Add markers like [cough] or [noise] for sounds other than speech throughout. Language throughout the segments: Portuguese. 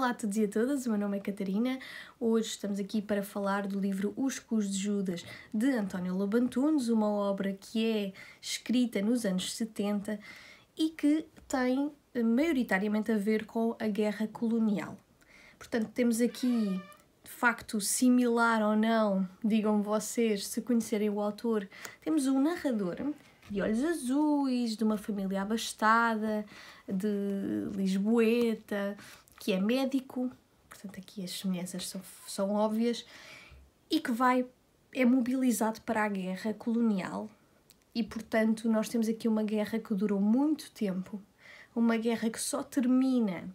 Olá a todos e a todas, o meu nome é Catarina. Hoje estamos aqui para falar do livro Os Cus de Judas, de António Lobantunes, uma obra que é escrita nos anos 70 e que tem eh, maioritariamente a ver com a guerra colonial. Portanto, temos aqui, de facto, similar ou não, digam vocês, se conhecerem o autor, temos um narrador de olhos azuis, de uma família abastada, de Lisboeta, que é médico, portanto aqui as semelhanças são, são óbvias, e que vai, é mobilizado para a guerra colonial e, portanto, nós temos aqui uma guerra que durou muito tempo, uma guerra que só termina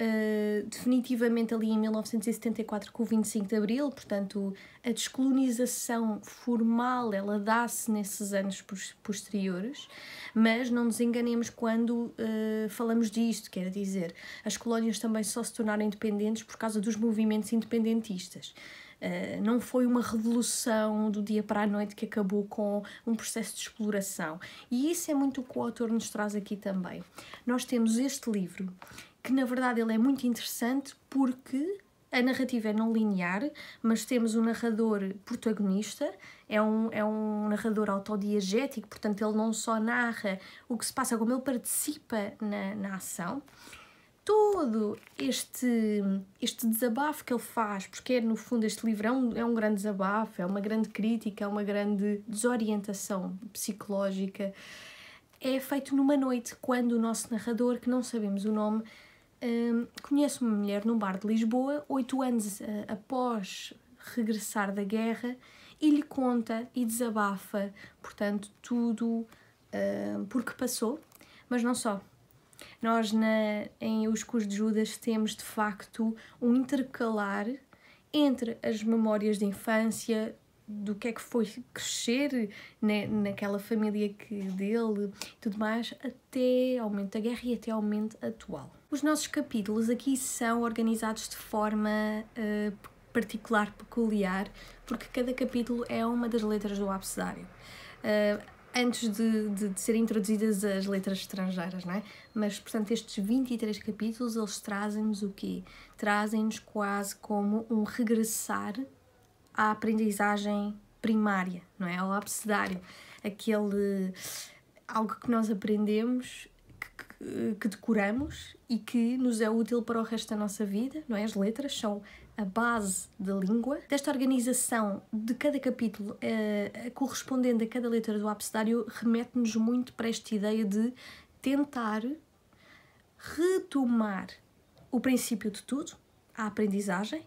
eh, definitivamente ali em 1974 com o 25 de Abril, portanto a descolonização formal ela dá-se nesses anos posteriores, mas não nos enganemos quando uh, falamos disto, quer dizer, as colónias também só se tornaram independentes por causa dos movimentos independentistas. Uh, não foi uma revolução do dia para a noite que acabou com um processo de exploração. E isso é muito o que o autor nos traz aqui também. Nós temos este livro que na verdade ele é muito interessante porque a narrativa é não linear, mas temos um narrador protagonista, é um, é um narrador autodiegético, portanto, ele não só narra o que se passa, como ele participa na, na ação. Todo este, este desabafo que ele faz, porque é, no fundo este livro é um, é um grande desabafo, é uma grande crítica, é uma grande desorientação psicológica, é feito numa noite, quando o nosso narrador, que não sabemos o nome, um, conheço uma mulher num bar de Lisboa, oito anos uh, após regressar da guerra, e lhe conta e desabafa, portanto, tudo uh, porque passou, mas não só. Nós, na, em Os Cus de Judas, temos de facto um intercalar entre as memórias de infância, do que é que foi crescer né, naquela família que dele e tudo mais, até ao momento da guerra e até ao momento atual. Os nossos capítulos aqui são organizados de forma uh, particular, peculiar, porque cada capítulo é uma das letras do abecedário. Uh, antes de, de, de serem introduzidas as letras estrangeiras, não é? Mas, portanto, estes 23 capítulos, eles trazem-nos o quê? Trazem-nos quase como um regressar à aprendizagem primária, não é? Ao abecedário, aquele algo que nós aprendemos, que, que, decoramos e que nos é útil para o resto da nossa vida, não é? As letras são a base da língua. Desta organização de cada capítulo, eh, correspondendo a cada letra do abecedário, remete-nos muito para esta ideia de tentar retomar o princípio de tudo, a aprendizagem,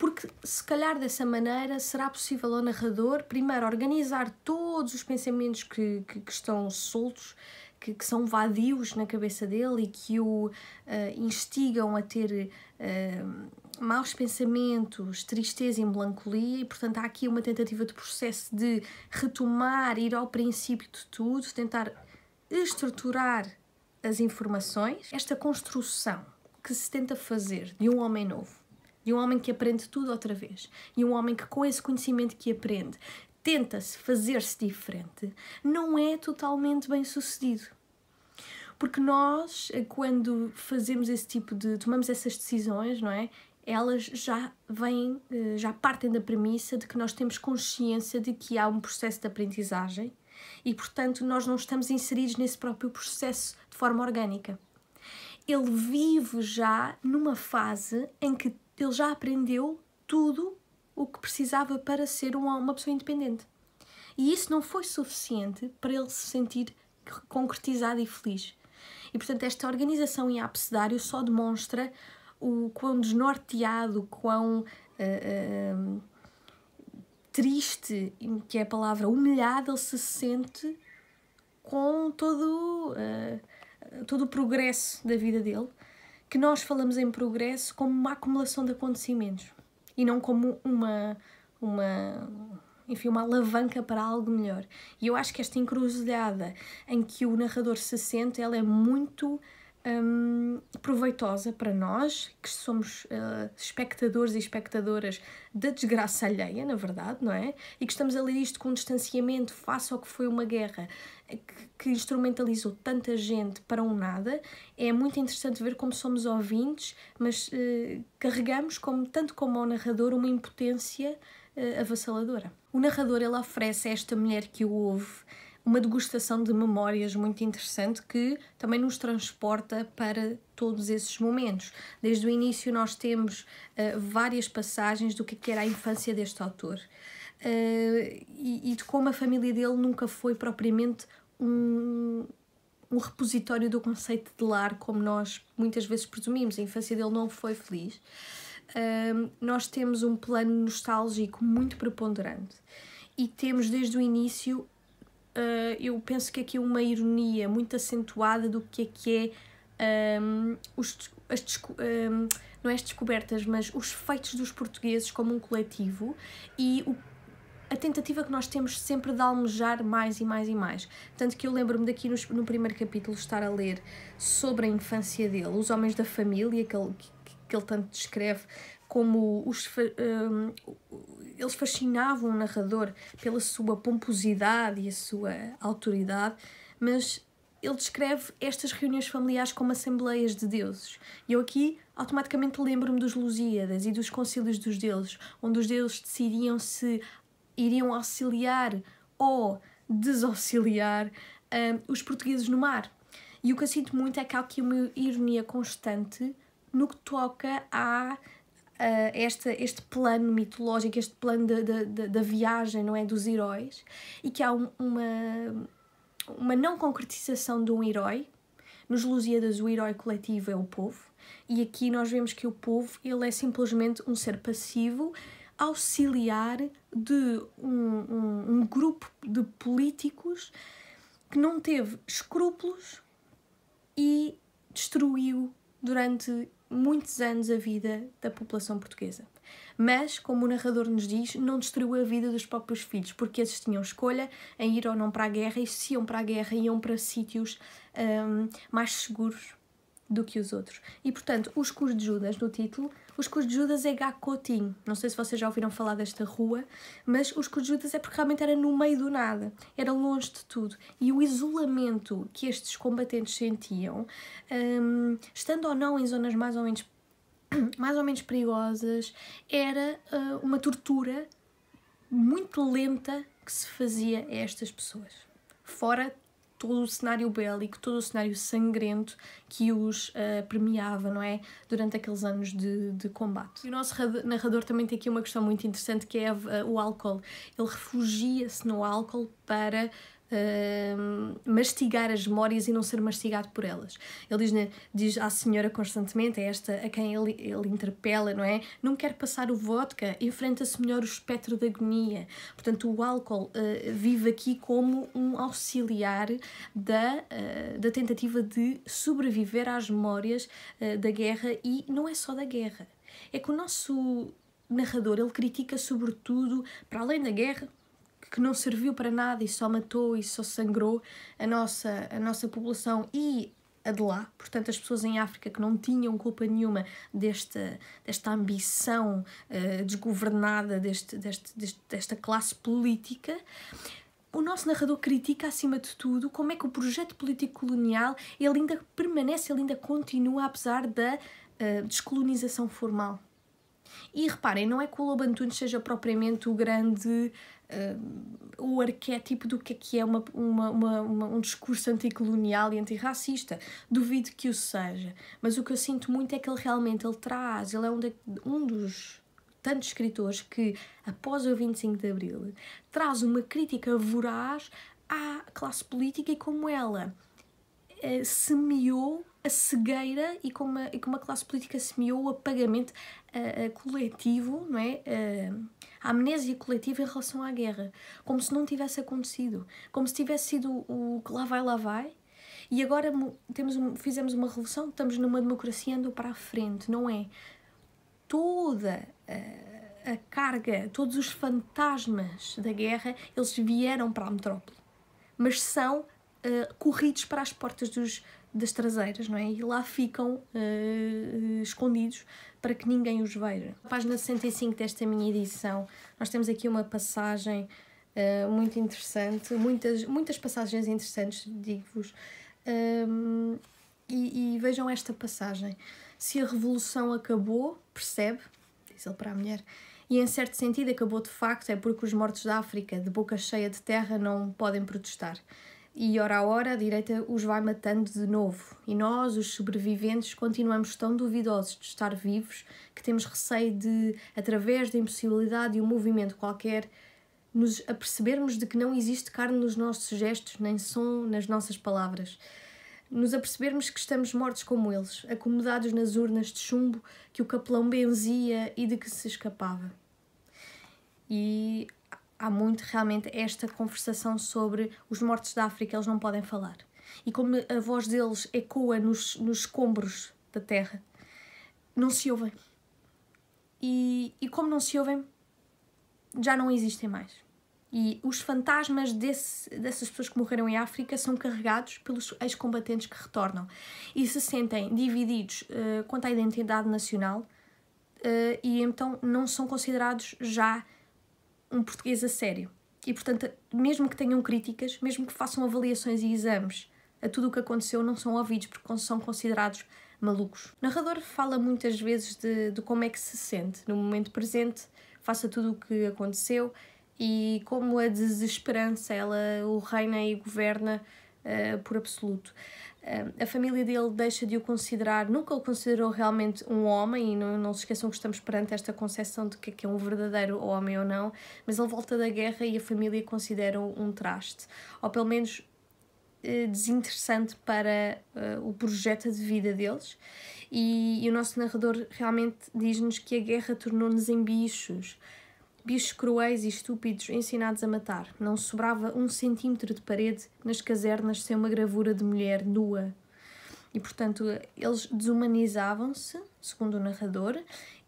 porque se calhar dessa maneira será possível ao narrador, primeiro, organizar todos os pensamentos que, que, que estão soltos, que, que, são vadios na cabeça dele e que o uh, instigam a ter uh, maus pensamentos, tristeza e melancolia, e portanto há aqui uma tentativa de processo de retomar, ir ao princípio de tudo, tentar estruturar as informações, esta construção que se tenta fazer de um homem novo e um homem que aprende tudo outra vez, e um homem que, com esse conhecimento que aprende, tenta-se fazer-se diferente, não é totalmente bem sucedido. Porque nós, eh, quando fazemos esse tipo de. tomamos essas decisões, não é? elas já vêm, eh, já partem da premissa de que nós temos consciência de que há um processo de aprendizagem e, portanto, nós não estamos inseridos nesse próprio processo de forma orgânica. Ele vive já numa fase em que ele já aprendeu tudo o que precisava para ser uma, uma pessoa independente. E isso não foi suficiente para ele se sentir concretizado e feliz. E portanto, esta organização em abcedário só demonstra o quão desnorteado, quão. Uh, uh, triste, que é a palavra humilhado, ele se sente com todo, uh, todo o progresso da vida dele que nós falamos em progresso como uma acumulação de acontecimentos e não como uma, uma, enfim, uma alavanca para algo melhor. E eu acho que esta encruzilhada em que o narrador se sente, ela é muito hum, proveitosa para nós, que somos uh, espectadores e espectadoras da desgraça alheia, na verdade, não é? E que estamos a ler isto com um distanciamento face ao que foi uma guerra que instrumentalizou tanta gente para um nada. É muito interessante ver como somos ouvintes, mas uh, carregamos, como, tanto como ao narrador, uma impotência uh, avassaladora. O narrador ele oferece a esta mulher que o ouve uma degustação de memórias muito interessante que também nos transporta para todos esses momentos. Desde o início nós temos uh, várias passagens do é que, era a infância deste autor. Uh, e, e, de como a família dele nunca foi propriamente um, um repositório do conceito de lar, como nós muitas vezes presumimos. A infância dele não foi feliz. Um, nós temos um plano nostálgico muito preponderante e temos desde o início, uh, eu penso que aqui é uma ironia muito acentuada do que é que é um, os, as, um, não é as descobertas, mas os feitos dos portugueses como um coletivo e o a tentativa que nós temos sempre de almejar mais e mais e mais. Tanto que eu lembro-me daqui no, no, primeiro capítulo estar a ler sobre a infância dele, os homens da família que ele, que, que ele tanto descreve, como os, um, eles fascinavam o narrador pela sua pomposidade e a sua autoridade, mas ele descreve estas reuniões familiares como assembleias de deuses. E eu aqui automaticamente lembro-me dos Lusíadas e dos concílios dos deuses, onde os deuses decidiam se iriam auxiliar ou desauxiliar um, os portugueses no mar. E o que eu sinto muito é que há aqui uma ironia constante no que toca a, a esta, este plano mitológico, este plano da viagem, não é? Dos heróis, e que há um, uma, uma não concretização de um herói. Nos Lusíadas, o herói coletivo é o povo, e aqui nós vemos que o povo ele é simplesmente um ser passivo auxiliar de um, um, um grupo de políticos que não teve escrúpulos e destruiu durante muitos anos a vida da população portuguesa. Mas, como o narrador nos diz, não destruiu a vida dos próprios filhos, porque eles tinham escolha em ir ou não para a guerra, e se iam para a guerra, iam para sítios um, mais seguros do que os outros. E portanto, os cursos de Judas no título, os cursos de Judas é Gacotim. Não sei se vocês já ouviram falar desta rua, mas os cursos de Judas é porque realmente era no meio do nada, era longe de tudo. E o isolamento que estes combatentes sentiam, um, estando ou não em zonas mais ou menos [coughs] mais ou menos perigosas, era uh, uma tortura muito lenta que se fazia a estas pessoas. Fora todo o cenário bélico, todo o cenário sangrento que os uh, eh, premiava, não é? Durante aqueles anos de, de combate. E o nosso narrador também tem aqui uma questão muito interessante que é uh, o álcool. Ele refugia-se no álcool para mastigar as memórias e não ser mastigado por elas. Ele diz, né, diz à senhora constantemente, é esta a quem ele, ele interpela, não é? Não quer passar o vodka, enfrenta-se melhor o espectro da agonia. Portanto, o álcool uh, vive aqui como um auxiliar da, uh, da tentativa de sobreviver às memórias ah, da guerra e não é só da guerra. É que o nosso narrador ele critica sobretudo, para além da guerra, que não serviu para nada e só matou e só sangrou a nossa, a nossa população e a de lá, portanto, as pessoas em África que não tinham culpa nenhuma desta desta ambição uh, desgovernada, deste, deste, deste, desta classe política. O nosso narrador critica, acima de tudo, como é que o projeto político colonial ele ainda permanece, ele ainda continua, apesar da uh, descolonização formal. E reparem, não é que o Lobo Antunes seja propriamente o grande. Uh, o arquétipo do que é que é uma, uma, uma, uma, um discurso anticolonial e antirracista. Duvido que o seja. Mas o que eu sinto muito é que ele realmente ele traz, ele é um, de, um dos tantos escritores que, após o 25 de Abril, traz uma crítica voraz à classe política e como ela uh, semeou a cegueira e como uma, e com a classe política semeou o apagamento uh, uh, coletivo, não é? Uh, a amnésia coletiva em relação à guerra. Como se não tivesse acontecido. Como se tivesse sido o que lá vai, lá vai. E agora temos, fizemos uma revolução, estamos numa democracia, andou para a frente, não é? Toda a, a carga, todos os fantasmas da guerra, eles vieram para a metrópole. Mas são corridos para as portas dos das traseiras, não é? E lá ficam uh, escondidos para que ninguém os veja. Página 65 desta minha edição, nós temos aqui uma passagem uh, muito interessante, muitas, muitas passagens interessantes, digo-vos. Um, ehm, e, e vejam esta passagem. Se a revolução acabou, percebe, diz ele para a mulher, e em certo sentido acabou de facto, é porque os mortos da África, de boca cheia de terra, não podem protestar e, hora a hora, a direita os vai matando de novo. E nós, os sobreviventes, continuamos tão duvidosos de estar vivos que temos receio de, através da impossibilidade e um movimento qualquer, nos apercebermos de que não existe carne nos nossos gestos, nem som nas nossas palavras. Nos apercebermos que estamos mortos como eles, acomodados nas urnas de chumbo que o capelão benzia e de que se escapava. E há muito realmente esta conversação sobre os mortos da África, eles não podem falar. E como a voz deles ecoa nos, nos escombros da terra, não se ouvem. E, e como não se ouvem, já não existem mais. E os fantasmas desse, dessas pessoas que morreram em África são carregados pelos ex-combatentes que retornam e se sentem divididos uh, quanto à identidade nacional uh, e então não são considerados já um português a sério. E, portanto, mesmo que tenham críticas, mesmo que façam avaliações e exames a tudo o que aconteceu, não são ouvidos porque são considerados malucos. O narrador fala muitas vezes de, de como é que se sente no momento presente, faça tudo o que aconteceu e como a desesperança ela o reina e governa uh, por absoluto. Eh, a família dele deixa de o considerar, nunca o considerou realmente um homem, e não, não se esqueçam que estamos perante esta concepção de que, que é um verdadeiro homem ou não, mas ele volta da guerra e a família considera-o um traste, ou pelo menos eh, desinteressante para eh, o projeto de vida deles. E, e o nosso narrador realmente diz-nos que a guerra tornou-nos em bichos, bichos cruéis e estúpidos ensinados a matar. Não sobrava um centímetro de parede nas casernas sem uma gravura de mulher nua. E, portanto, eles desumanizavam-se, segundo o narrador,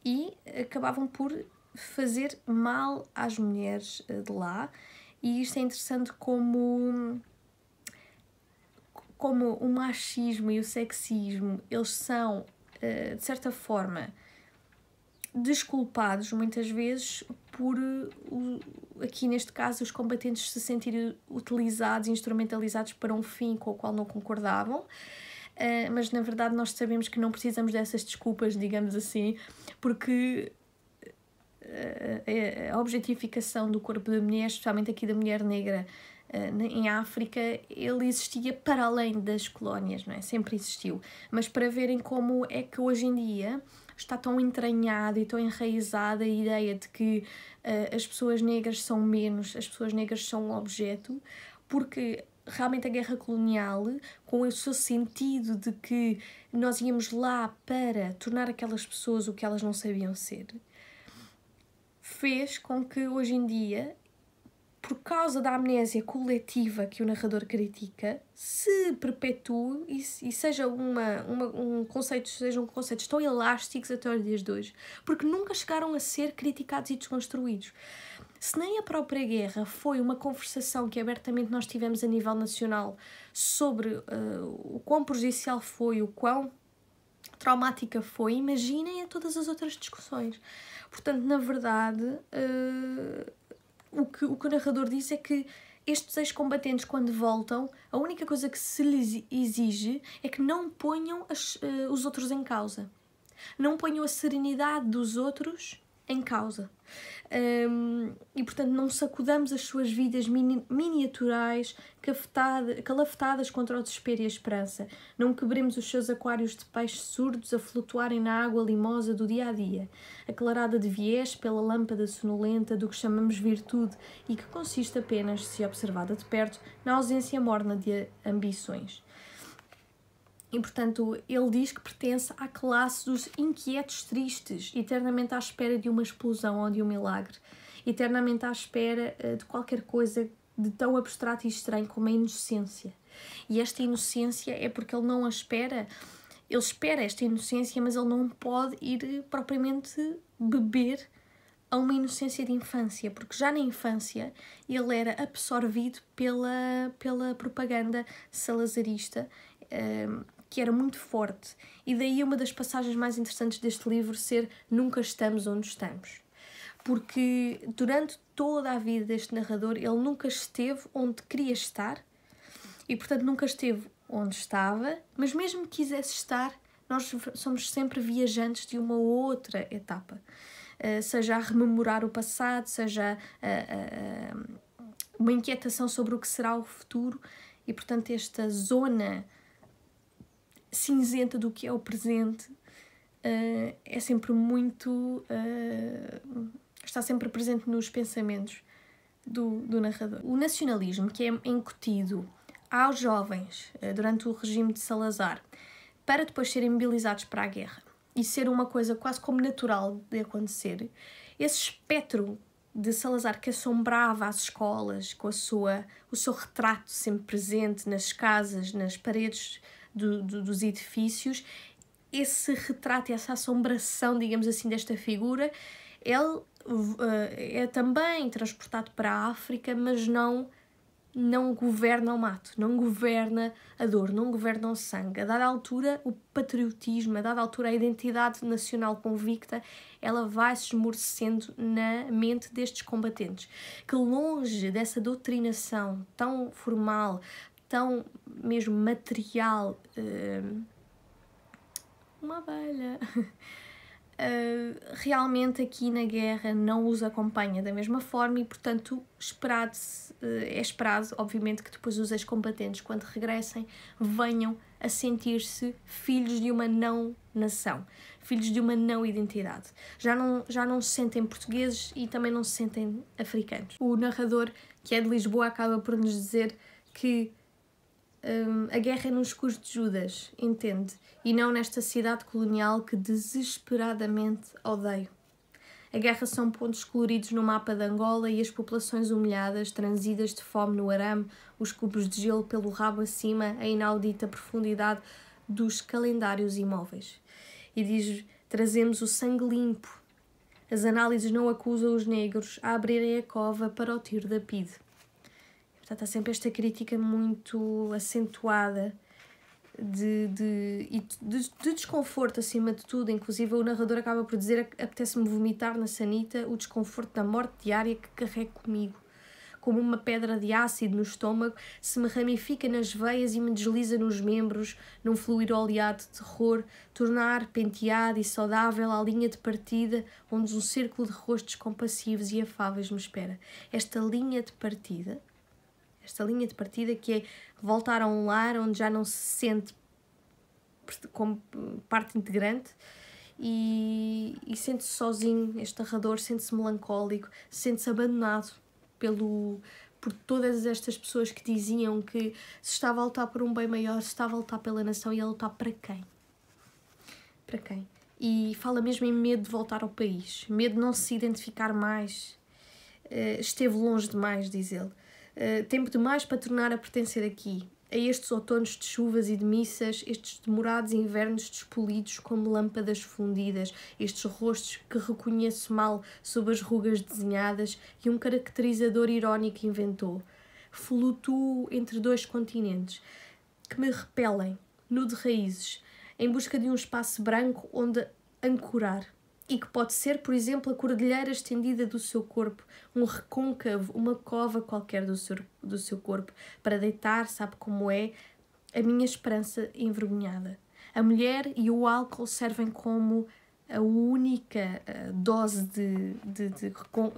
e acabavam por fazer mal às mulheres eh, de lá. E isto é interessante como como o machismo e o sexismo, eles são, eh, de certa forma, desculpados muitas vezes por, eh, aqui neste caso, os combatentes se sentirem utilizados, instrumentalizados para um fim com o qual não concordavam. Eh, mas na verdade nós sabemos que não precisamos dessas desculpas, digamos assim, porque eh, a objetificação do corpo da mulher, especialmente aqui da mulher negra em África, ele existia para além das colónias, não é? Sempre existiu. Mas para verem como é que hoje em dia está tão entranhada e tão enraizada a ideia de que uh, as pessoas negras são menos, as pessoas negras são um objeto, porque realmente a guerra colonial, com o seu sentido de que nós íamos lá para tornar aquelas pessoas o que elas não sabiam ser, fez com que hoje em dia por causa da amnésia coletiva que o narrador critica, se perpetue e, e seja uma, uma, um conceito, sejam um conceitos tão elásticos até os dias de hoje, porque nunca chegaram a ser criticados e desconstruídos. Se nem a própria guerra foi uma conversação que abertamente nós tivemos a nível nacional sobre uh, o quão prejudicial foi, o quão traumática foi, imaginem a todas as outras discussões. Portanto, na verdade, uh, o que o, que o narrador diz é que estes ex-combatentes, quando voltam, a única coisa que se lhes exige é que não ponham as, uh, os outros em causa. Não ponham a serenidade dos outros em causa. Um, e portanto, não sacudamos as suas vidas mini miniaturais, calafetadas contra o desespero e a esperança. Não quebremos os seus aquários de peixes surdos a flutuarem na água limosa do dia a dia, aclarada de viés pela lâmpada sonolenta do que chamamos virtude e que consiste apenas, se observada de perto, na ausência morna de ambições. E, portanto, ele diz que pertence à classe dos inquietos tristes, eternamente à espera de uma explosão ou de um milagre, eternamente à espera eh, de qualquer coisa de tão abstrato e estranho como a inocência. E esta inocência é porque ele não a espera, ele espera esta inocência, mas ele não pode ir eh, propriamente beber a uma inocência de infância, porque já na infância ele era absorvido pela, pela propaganda salazarista eh, que era muito forte, e daí uma das passagens mais interessantes deste livro ser Nunca estamos onde estamos. Porque durante toda a vida deste narrador ele nunca esteve onde queria estar e, portanto, nunca esteve onde estava, mas mesmo que quisesse estar, nós somos sempre viajantes de uma outra etapa. Eh, seja a rememorar o passado, seja a, a, a uma inquietação sobre o que será o futuro, e portanto, esta zona cinzenta do que é o presente, uh, é sempre muito. Uh, está sempre presente nos pensamentos do, do narrador. O nacionalismo que é incutido aos jovens uh, durante o regime de Salazar para depois serem mobilizados para a guerra e ser uma coisa quase como natural de acontecer, esse espectro de Salazar que assombrava as escolas com a sua, o seu retrato sempre presente nas casas, nas paredes do, do, dos edifícios, esse retrato, essa assombração, digamos assim, desta figura, ele uh, é também transportado para a África, mas não não governa o mato, não governa a dor, não governa o sangue. A dada altura, o patriotismo, a dada altura, a identidade nacional convicta, ela vai se esmorecendo na mente destes combatentes, que longe dessa doutrinação tão formal, tão mesmo material. Uh, uma abelha. Uh, [laughs] realmente aqui na guerra não os acompanha da mesma forma e, portanto, esperado uh, eh, é esperado, obviamente, que depois os ex-combatentes, quando regressem, venham a sentir-se filhos de uma não nação, filhos de uma não identidade. Já não, já não se sentem portugueses e também não se sentem africanos. O narrador, que é de Lisboa, acaba por nos dizer que um, a guerra é nos cursos de Judas, entende? E não nesta cidade colonial que desesperadamente odeio. A guerra são pontos coloridos no mapa de Angola e as populações humilhadas, transidas de fome no arame, os cubos de gelo pelo rabo acima, a inaudita profundidade dos calendários imóveis. E diz: trazemos o sangue limpo. As análises não acusam os negros a abrirem a cova para o tiro da PIDE está sempre esta crítica muito acentuada de, de, de, de desconforto acima de tudo. Inclusive, o narrador acaba por dizer que apetece-me vomitar na sanita o desconforto da morte diária que carrego comigo. Como uma pedra de ácido no estômago, se me ramifica nas veias e me desliza nos membros, num fluir oleado de terror, tornar penteada e saudável a linha de partida onde um círculo de rostos compassivos e afáveis me espera. Esta linha de partida esta linha de partida que é voltar a um lar onde já não se sente como parte integrante e, e sente-se sozinho, este narrador sente-se melancólico, sente-se abandonado pelo, por todas estas pessoas que diziam que se está a voltar por um bem maior, se está a voltar pela nação e a lutar para quem? Para quem? E fala mesmo em medo de voltar ao país, medo de não se identificar mais. Eh, esteve longe demais, diz ele. Eh, tempo demais para tornar a pertencer aqui, a estes outonos de chuvas e de missas, estes demorados invernos despolidos como lâmpadas fundidas, estes rostos que reconheço mal sob as rugas desenhadas e um caracterizador irónico inventou. Flutuo entre dois continentes que me repelem, nu de raízes, em busca de um espaço branco onde ancorar e que pode ser, por exemplo, a cordilheira estendida do seu corpo, um recôncavo, uma cova qualquer do seu, do seu corpo, para deitar, sabe como é, a minha esperança envergonhada. A mulher e o álcool servem como a única eh, dose de, de, de,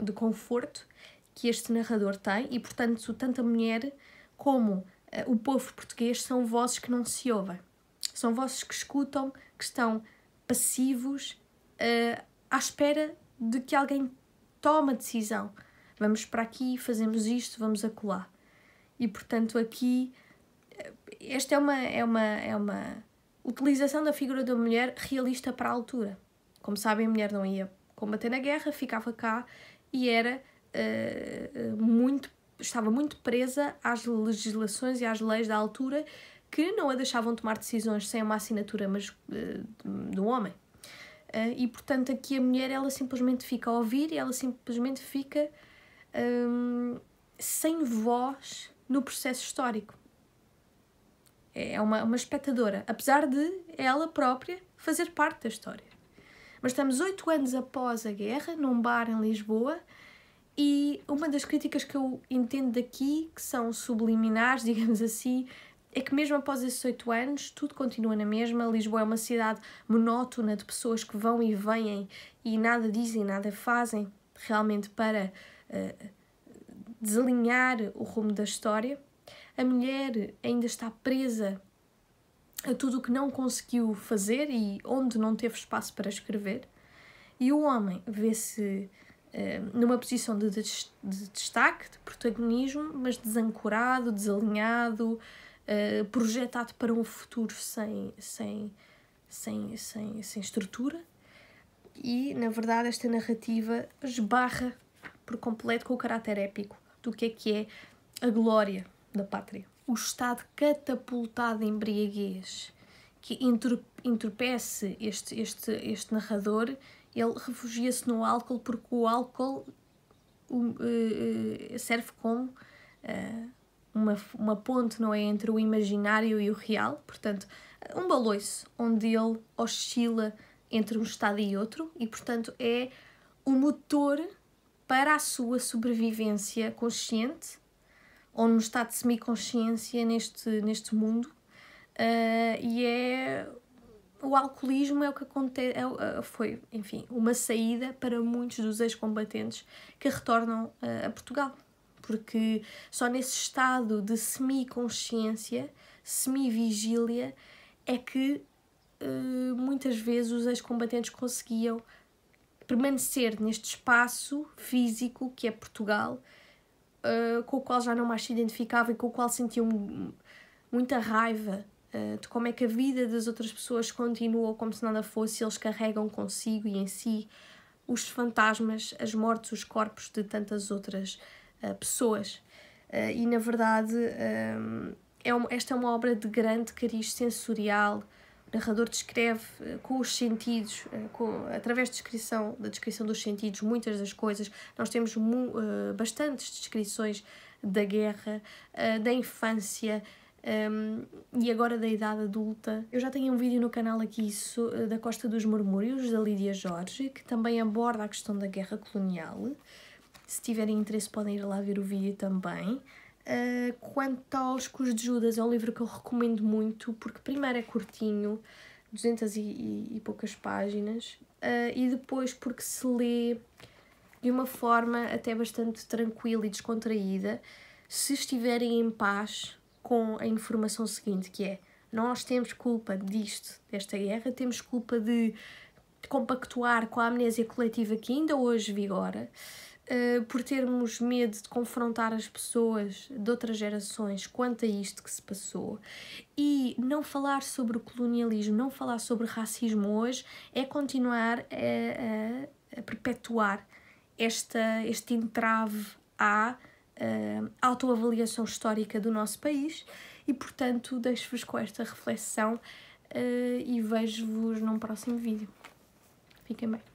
de conforto que este narrador tem, e portanto, tanto a mulher como eh, o povo português são vozes que não se ouvem. São vozes que escutam, que estão passivos uh, à espera de que alguém tome a decisão. Vamos para aqui, fazemos isto, vamos acolá. E portanto, aqui, eh, esta é uma, é uma, é uma utilização da figura da mulher realista para a altura. Como sabem, a mulher não ia combater na guerra, ficava cá e era uh, muito estava muito presa às legislações e às leis da altura que não a deixavam tomar decisões sem uma assinatura mas, uh, do homem. Ah, e portanto aqui a mulher ela simplesmente fica a ouvir e ela simplesmente fica um, sem voz no processo histórico. É, é uma, uma espectadora, apesar de ela própria fazer parte da história. Mas estamos oito anos após a guerra, num bar em Lisboa, e uma das críticas que eu entendo daqui, que são subliminares, [laughs] digamos assim, é que mesmo após esses oito anos, tudo continua na mesma. Lisboa é uma cidade monótona de pessoas que vão e vêm e nada dizem, nada fazem realmente para uh, desalinhar o rumo da história. A mulher ainda está presa a tudo o que não conseguiu fazer e onde não teve espaço para escrever. E o homem vê-se eh, numa posição de, destaque, de protagonismo, mas desancorado, desalinhado, eh, projetado para um futuro sem, sem, sem, sem, sem estrutura. E, na verdade, esta narrativa esbarra por completo com o caráter épico do que é que é a glória da pátria. O estado catapultado em embriaguez que entorpece este, este, este narrador, ele refugia-se no álcool porque o álcool eh, eh, serve como uma, uma ponte não é, entre o imaginário e o real, portanto, um baloiço onde ele oscila entre um estado e outro e, portanto, é o motor para a sua sobrevivência consciente ou num estado de semiconsciência neste, neste mundo. Uh, e é. O alcoolismo é o que acontece. É, ah, foi, enfim, uma saída para muitos dos ex-combatentes que retornam uh, a Portugal porque só nesse estado de semi-consciência, semi-vigília, é que eh, muitas vezes os ex-combatentes conseguiam permanecer neste espaço físico que é Portugal, eh, com o qual já não mais se identificava e com o qual sentiam muita raiva eh, de como é que a vida das outras pessoas continua como se nada fosse, eles carregam consigo e em si os fantasmas, as mortes, os corpos de tantas outras pessoas pessoas. Uh, e na verdade, um, eh, é uma, esta é uma obra de grande cariz sensorial. O narrador descreve eh, com os sentidos, com, através da descrição, da descrição dos sentidos, muitas das coisas. Nós temos bastantes descrições da guerra, da infância, um, ehm, e agora da idade adulta. Eu já tenho um vídeo no canal aqui isso, da Costa dos Murmúrios, da Lídia Jorge, que também aborda a questão da guerra colonial. Se tiverem interesse, podem ir lá ver o vídeo também. Uh, quanto aos Cus de Judas, é um livro que eu recomendo muito, porque primeiro é curtinho, 200 e, e, e poucas páginas, uh, e depois porque se lê de uma forma até bastante tranquila e descontraída, se estiverem em paz com a informação seguinte, que é nós temos culpa disto, desta guerra, temos culpa de compactuar com a amnésia coletiva que ainda hoje vigora, eh, por termos medo de confrontar as pessoas de outras gerações quanto a isto que se passou. E não falar sobre o colonialismo, não falar sobre racismo hoje, é continuar a, a, a perpetuar esta, este entrave à eh, autoavaliação histórica do nosso país. E, portanto, deixo-vos com esta reflexão uh, e vejo-vos num próximo vídeo. Fiquem bem.